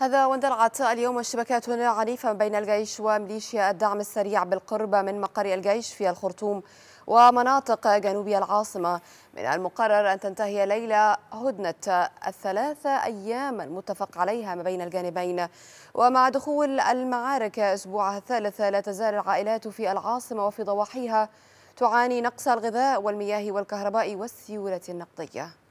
هذا واندلعت اليوم اشتباكات عنيفة بين الجيش وميليشيا الدعم السريع بالقرب من مقر الجيش في الخرطوم ومناطق جنوب العاصمة من المقرر أن تنتهي ليلة هدنة الثلاثة أيام المتفق عليها ما بين الجانبين ومع دخول المعارك أسبوعها الثالث لا تزال العائلات في العاصمة وفي ضواحيها تعاني نقص الغذاء والمياه والكهرباء والسيولة النقدية